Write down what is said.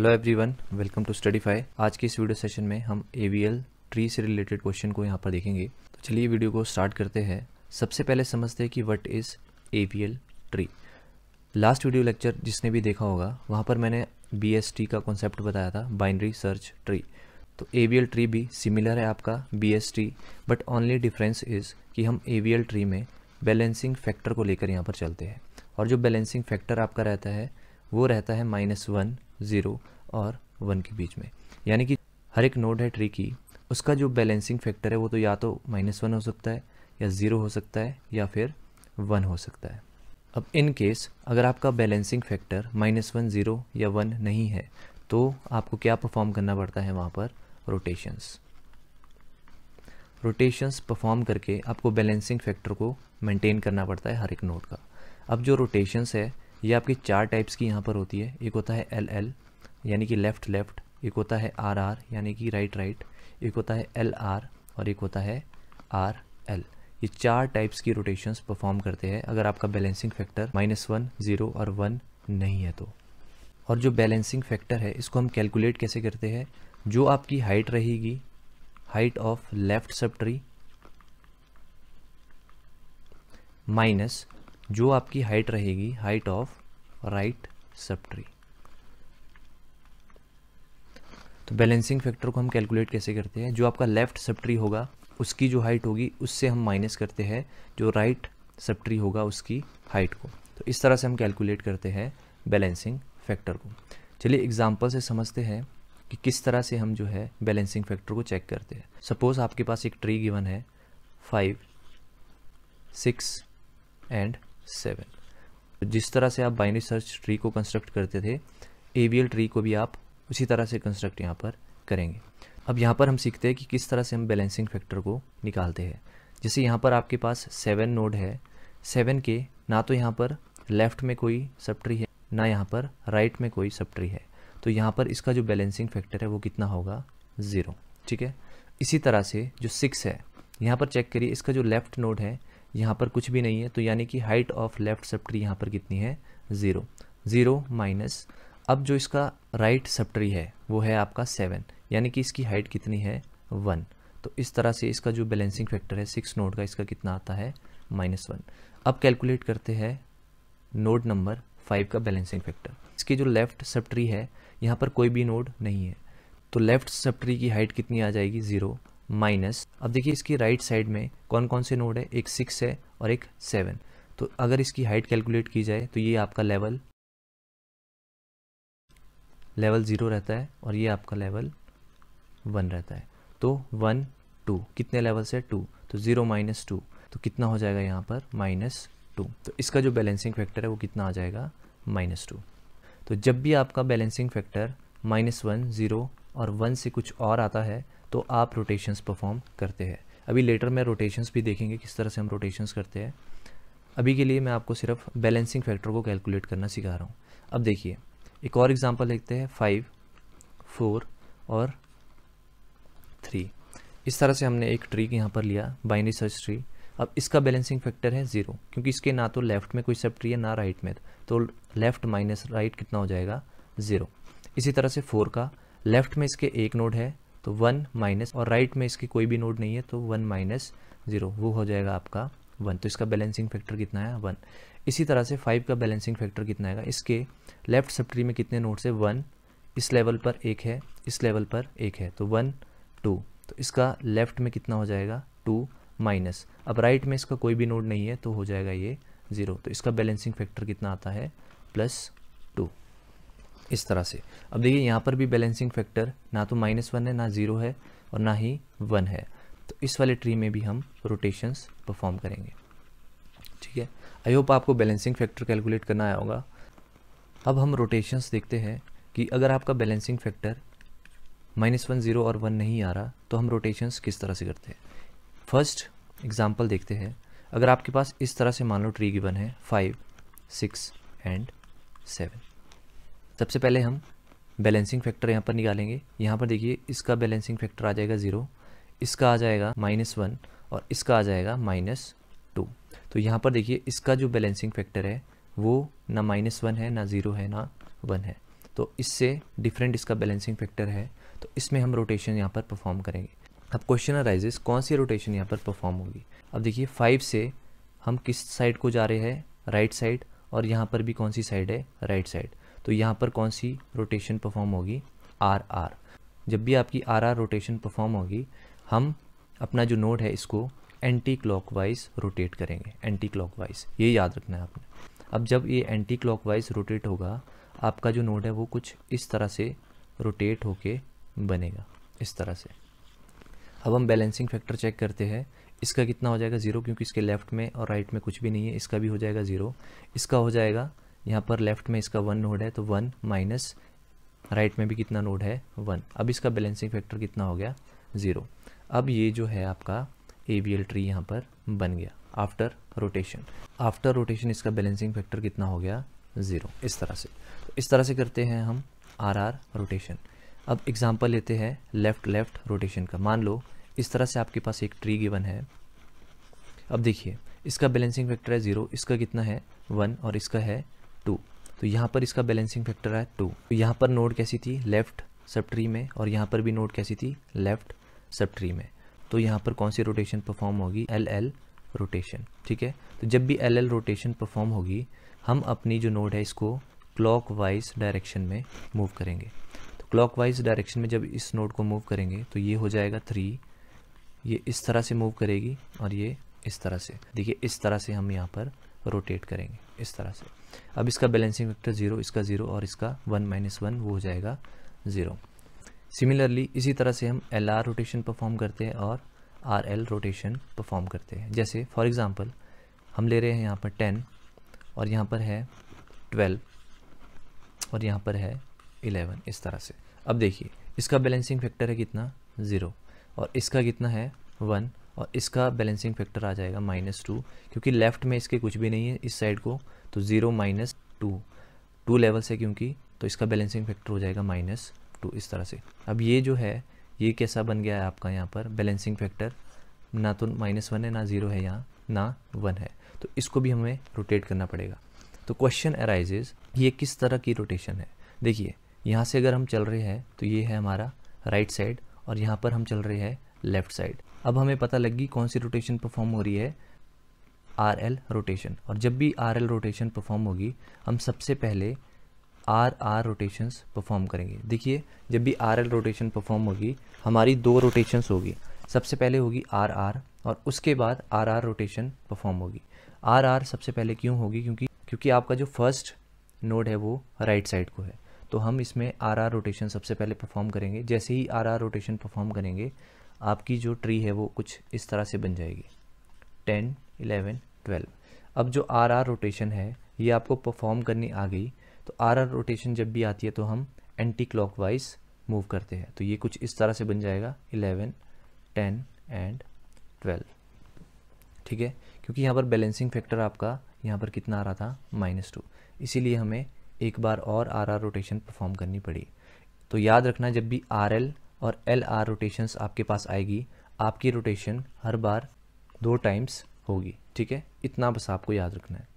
hello everyone welcome to study fi आज के इस वीडियो सेशन में हम एल ट्री से रिलेटेड क्वेश्चन को यहाँ पर देखेंगे तो चलिए वीडियो को स्टार्ट करते हैं सबसे पहले समझते हैं कि what is L tree last video lecture जिसने भी देखा होगा वहाँ पर मैंने बी का कॉन्सेप्ट बताया था बाइनरी सर्च ट्री तो ए ट्री भी सिमिलर है आपका B but only difference is कि हम ए ट्री में बैलेंसिंग फैक्टर को लेकर यहाँ पर चलते हैं और जो बैलेंसिंग फैक्टर आपका रहता है वो रहता है माइनस वन ज़ीरो और वन के बीच में यानी कि हर एक नोड है ट्री की उसका जो बैलेंसिंग फैक्टर है वो तो या तो माइनस वन हो सकता है या ज़ीरो हो सकता है या फिर वन हो सकता है अब इन केस अगर आपका balancing factor minus one zero या वन नहीं है तो आपको क्या परफॉर्म करना पड़ता है वहाँ पर रोटेशंस रोटेशंस परफॉर्म करके आपको बैलेंसिंग फैक्टर को मेंटेन करना पड़ता है हर एक नोड का अब जो रोटेशंस है ये आपकी चार टाइप्स की यहाँ पर होती है एक होता है एल एल यानी कि लेफ़्ट लेफ़्ट एक होता है आर आर यानी कि राइट राइट एक होता है एल आर और एक होता है आर एल ये चार टाइप्स की रोटेशंस परफॉर्म करते हैं अगर आपका balancing factor minus one zero और वन नहीं है तो और जो बैलेंसिंग फैक्टर है इसको हम कैलकुलेट कैसे करते हैं जो आपकी हाइट रहेगी height of left subtree minus जो आपकी हाइट रहेगी height of right subtree तो बैलेंसिंग फैक्टर को हम कैलकुलेट कैसे करते हैं जो आपका लेफ्ट सब ट्री होगा उसकी जो हाइट होगी उससे हम माइनस करते हैं जो राइट सब ट्री होगा उसकी हाइट को तो इस तरह से हम कैलकुलेट करते हैं बैलेंसिंग फैक्टर को चलिए एग्जाम्पल से समझते हैं कि किस तरह से हम जो है बैलेंसिंग फैक्टर को चेक करते हैं सपोज़ आपके पास एक ट्री गिवन है फाइव सिक्स एंड सेवन तो जिस तरह से आप बाइनरी सर्च ट्री को कंस्ट्रक्ट करते थे ए ट्री को भी आप उसी तरह से कंस्ट्रक्ट यहाँ पर करेंगे अब यहाँ पर हम सीखते हैं कि किस तरह से हम बैलेंसिंग फैक्टर को निकालते हैं जैसे यहाँ पर आपके पास सेवन नोड है सेवन के ना तो यहाँ पर लेफ्ट में कोई सब ट्री है ना यहाँ पर राइट में कोई सब ट्री है तो यहाँ पर इसका जो बैलेंसिंग फैक्टर है वो कितना होगा ज़ीरो ठीक है इसी तरह से जो सिक्स है यहाँ पर चेक करिए इसका जो लेफ्ट नोड है यहाँ पर कुछ भी नहीं है तो यानी कि हाइट ऑफ लेफ्ट सेप्टरी यहाँ पर कितनी है ज़ीरो ज़ीरो माइनस अब जो इसका राइट सेप्टरी है वो है आपका सेवन यानी कि इसकी हाइट कितनी है वन तो इस तरह से इसका जो बैलेंसिंग फैक्टर है सिक्स नोड का इसका कितना आता है माइनस वन अब कैलकुलेट करते हैं नोड नंबर फाइव का बैलेंसिंग फैक्टर इसकी जो लेफ़्ट सेप्टरी है यहाँ पर कोई भी नोड नहीं है तो लेफ़्ट सेप्टरी की हाइट कितनी आ जाएगी ज़ीरो माइनस अब देखिए इसकी राइट साइड में कौन कौन से नोड है एक सिक्स है और एक सेवन तो अगर इसकी हाइट कैलकुलेट की जाए तो ये आपका लेवल लेवल ज़ीरो रहता है और ये आपका लेवल वन रहता है तो वन टू कितने लेवल से टू तो ज़ीरो माइनस टू तो कितना हो जाएगा यहाँ पर माइनस टू तो इसका जो बैलेंसिंग फैक्टर है वो कितना आ जाएगा माइनस टू तो जब भी आपका balancing factor minus one zero और वन से कुछ और आता है तो आप रोटेशंस परफॉर्म करते हैं अभी लेटर में रोटेशंस भी देखेंगे किस तरह से हम रोटेशंस करते हैं अभी के लिए मैं आपको सिर्फ बैलेंसिंग फैक्टर को कैलकुलेट करना सिखा रहा हूँ अब देखिए एक और एग्जाम्पल देखते हैं फाइव फोर और थ्री इस तरह से हमने एक ट्री यहाँ पर लिया बाइनरी सर्च ट्री अब इसका बैलेंसिंग फैक्टर है ज़ीरो क्योंकि इसके ना तो लेफ्ट में कोई सब ट्री है ना राइट में तो लेफ्ट माइनस राइट कितना हो जाएगा ज़ीरो इसी तरह से फोर का लेफ्ट में इसके एक नोड है तो वन माइनस और राइट में इसकी कोई भी नोड नहीं है तो वन माइनस ज़ीरो वो हो जाएगा आपका वन तो इसका बैलेंसिंग फैक्टर कितना है वन इसी तरह से फाइव का बैलेंसिंग फैक्टर कितना आएगा इसके लेफ्ट सब ट्री में कितने नोट्स है वन इस लेवल पर एक है इस लेवल पर एक है तो वन टू तो इसका लेफ्ट में कितना हो जाएगा टू माइनस अब राइट में इसका कोई भी नोड नहीं है तो हो जाएगा ये ज़ीरो तो इसका बैलेंसिंग फैक्टर कितना आता है प्लस इस तरह से अब देखिए यहाँ पर भी बैलेंसिंग फैक्टर ना तो माइनस वन है ना ज़ीरो है और ना ही वन है तो इस वाले ट्री में भी हम रोटेशंस परफॉर्म करेंगे ठीक है आई होप आपको बैलेंसिंग फैक्टर कैलकुलेट करना आया होगा अब हम रोटेशंस देखते हैं कि अगर आपका balancing factor minus one zero और वन नहीं आ रहा तो हम रोटेशंस किस तरह से करते हैं फर्स्ट एग्जाम्पल देखते हैं अगर आपके पास इस तरह से मान लो ट्री गिवन है फाइव सिक्स एंड सेवन सबसे पहले हम बैलेंसिंग फैक्टर यहाँ पर निकालेंगे यहाँ पर देखिए इसका बैलेंसिंग फैक्टर आ जाएगा ज़ीरो इसका आ जाएगा माइनस वन और इसका आ जाएगा माइनस टू तो यहाँ पर देखिए इसका जो बैलेंसिंग फैक्टर है वो ना माइनस वन है ना ज़ीरो है ना वन है तो इससे डिफरेंट इसका बैलेंसिंग फैक्टर है तो इसमें हम रोटेशन यहाँ पर परफॉर्म करेंगे अब क्वेश्चन अराइजेस कौन सी रोटेशन यहाँ पर परफॉर्म होगी अब देखिए फाइव से हम किस साइड को जा रहे हैं राइट साइड और यहाँ पर भी कौन सी साइड है राइट साइड तो यहाँ पर कौन सी रोटेशन परफॉर्म होगी आर आर जब भी आपकी आर आर रोटेशन परफॉर्म होगी हम अपना जो नोड है इसको एंटी क्लॉकवाइज रोटेट करेंगे एंटी क्लॉकवाइज ये याद रखना है आपने अब जब ये एंटी क्लॉकवाइज रोटेट होगा आपका जो नोड है वो कुछ इस तरह से रोटेट होके बनेगा इस तरह से अब हम बैलेंसिंग फैक्टर चेक करते हैं इसका कितना हो जाएगा ज़ीरो क्योंकि इसके लेफ्ट में और राइट में कुछ भी नहीं है इसका भी हो जाएगा ज़ीरो इसका हो जाएगा यहाँ पर लेफ्ट में इसका वन नोड है तो वन माइनस राइट में भी कितना नोड है वन अब इसका बैलेंसिंग फैक्टर कितना हो गया ज़ीरो अब ये जो है आपका ए वी एल ट्री यहाँ पर बन गया आफ्टर रोटेशन आफ्टर रोटेशन इसका बैलेंसिंग फैक्टर कितना हो गया ज़ीरो इस तरह से तो इस तरह से करते हैं हम आर आर रोटेशन अब एग्ज़ाम्पल लेते हैं लेफ़्ट लेफ़्ट रोटेशन का मान लो इस तरह से आपके पास एक ट्री गिवन है अब देखिए इसका बैलेंसिंग फैक्टर है ज़ीरो इसका कितना है वन और इसका है टू तो यहाँ पर इसका बैलेंसिंग फैक्टर है टू तो यहाँ पर नोड कैसी थी लेफ्ट सब ट्री में और यहाँ पर भी नोड कैसी थी लेफ्ट सब ट्री में तो यहाँ पर कौन सी रोटेशन परफॉर्म होगी एल एल रोटेशन ठीक है तो जब भी एल एल रोटेशन परफॉर्म होगी हम अपनी जो नोड है इसको क्लॉक वाइज डायरेक्शन में मूव करेंगे तो क्लॉक वाइज डायरेक्शन में जब इस नोड को मूव करेंगे तो ये हो जाएगा थ्री ये इस तरह से मूव करेगी और ये इस तरह से देखिए इस तरह से हम यहाँ पर रोटेट करेंगे इस तरह से अब इसका बैलेंसिंग फैक्टर जीरो इसका जीरो और इसका वन माइनस वन वो हो जाएगा जीरो सिमिलरली इसी तरह से हम एल आर रोटेशन परफॉर्म करते हैं और आर एल रोटेशन परफॉर्म करते हैं जैसे फॉर एग्ज़ाम्पल हम ले रहे हैं यहाँ पर टेन और यहाँ पर है ट्वेल्व और यहाँ पर है इलेवन इस तरह से अब देखिए इसका बैलेंसिंग फैक्टर है कितना ज़ीरो और इसका कितना है वन और इसका बैलेंसिंग फैक्टर आ जाएगा माइनस टू क्योंकि लेफ़्ट में इसके कुछ भी नहीं है इस साइड को तो zero minus two two levels है क्योंकि तो इसका बैलेंसिंग फैक्टर हो जाएगा माइनस टू इस तरह से अब ये जो है ये कैसा बन गया है आपका यहाँ पर बैलेंसिंग फैक्टर ना तो माइनस वन है ना ज़ीरो है यहाँ ना वन है तो इसको भी हमें रोटेट करना पड़ेगा तो क्वेश्चन अराइजेज ये किस तरह की रोटेशन है देखिए यहाँ से अगर हम चल रहे हैं तो ये है हमारा राइट साइड और यहाँ पर हम चल रहे हैं लेफ्ट साइड अब हमें पता लग गई कौन सी रोटेशन परफॉर्म हो रही है आर एल रोटेशन और जब भी आर एल रोटेशन परफॉर्म होगी हम सबसे पहले आर आर रोटेशंस परफॉर्म करेंगे देखिए जब भी आर एल रोटेशन परफॉर्म होगी हमारी दो रोटेशंस होगी सबसे पहले होगी आर आर और उसके बाद आर आर रोटेशन परफॉर्म होगी आर आर सबसे पहले क्यों होगी क्योंकि क्योंकि आपका जो फर्स्ट नोड है वो राइट साइड को है तो हम इसमें आर आर रोटेशन सबसे पहले परफॉर्म करेंगे जैसे ही आर आर रोटेशन परफॉर्म करेंगे आपकी जो ट्री है वो कुछ इस तरह से बन जाएगी टेन इलेवन ट्वेल्व अब जो आर आर रोटेशन है ये आपको परफॉर्म करनी आ गई तो आर आर रोटेशन जब भी आती है तो हम एंटी वाइज मूव करते हैं तो ये कुछ इस तरह से बन जाएगा इलेवन टेन एंड ट्वेल्व ठीक है क्योंकि यहाँ पर बैलेंसिंग फैक्टर आपका यहाँ पर कितना आ रहा था माइनस टू इसीलिए हमें एक बार और आर आर रोटेशन परफॉर्म करनी पड़ी तो याद रखना जब भी आर एल और एल आर रोटेशंस आपके पास आएगी आपकी रोटेशन हर बार दो टाइम्स होगी ठीक है इतना बस आपको याद रखना है